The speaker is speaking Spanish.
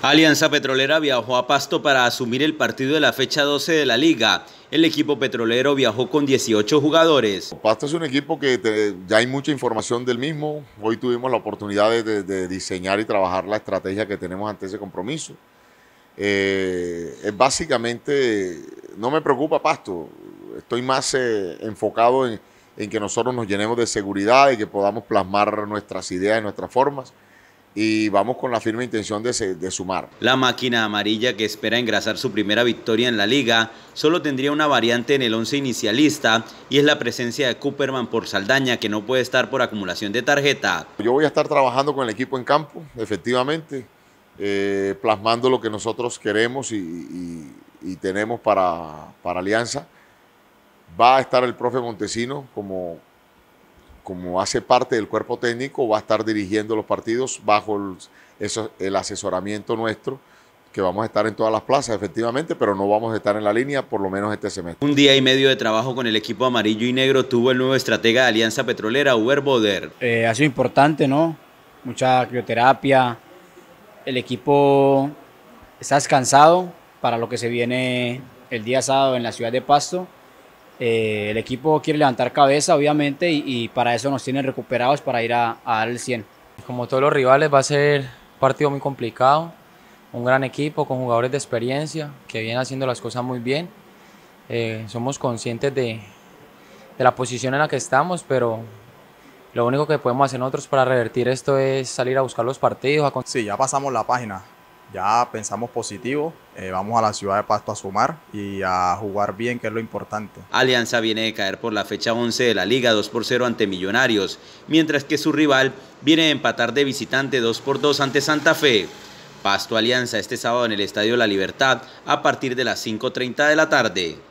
Alianza Petrolera viajó a Pasto para asumir el partido de la fecha 12 de la liga. El equipo petrolero viajó con 18 jugadores. Pasto es un equipo que ya hay mucha información del mismo. Hoy tuvimos la oportunidad de, diseñar y trabajar la estrategia que tenemos ante ese compromiso. Eh, es básicamente, no me preocupa Pasto. Estoy más eh, enfocado en, en que nosotros nos llenemos de seguridad y que podamos plasmar nuestras ideas y nuestras formas y vamos con la firme intención de, sumar. La máquina amarilla que espera engrasar su primera victoria en la liga solo tendría una variante en el once inicialista y es la presencia de Cooperman por Saldaña que no puede estar por acumulación de tarjeta. Yo voy a estar trabajando con el equipo en campo, efectivamente, eh, plasmando lo que nosotros queremos y, tenemos para, para Alianza. Va a estar el profe Montesino como, como hace parte del cuerpo técnico, va a estar dirigiendo los partidos bajo el, asesoramiento nuestro que vamos a estar en todas las plazas, efectivamente, pero no vamos a estar en la línea por lo menos este semestre. Un día y medio de trabajo con el equipo amarillo y negro tuvo el nuevo estratega de Alianza Petrolera, Uber Boder. Eh, ha sido importante, ¿no? Mucha crioterapia. El equipo está descansado para lo que se viene el día sábado en la ciudad de Pasto. Eh, el equipo quiere levantar cabeza, obviamente, y, para eso nos tienen recuperados para ir a, 100. Como todos los rivales, va a ser un partido muy complicado. Un gran equipo con jugadores de experiencia que vienen haciendo las cosas muy bien. Eh, somos conscientes de, la posición en la que estamos, pero lo único que podemos hacer nosotros para revertir esto es salir a buscar los partidos. Sí, ya pasamos la página. Ya pensamos positivo, eh, vamos a la ciudad de Pasto a sumar y a jugar bien, que es lo importante. Alianza viene de caer por la fecha 11 de la Liga 2 por 0 ante Millonarios, mientras que su rival viene de empatar de visitante 2 por 2 ante Santa Fe. Pasto Alianza este sábado en el Estadio La Libertad a partir de las 5.30 de la tarde.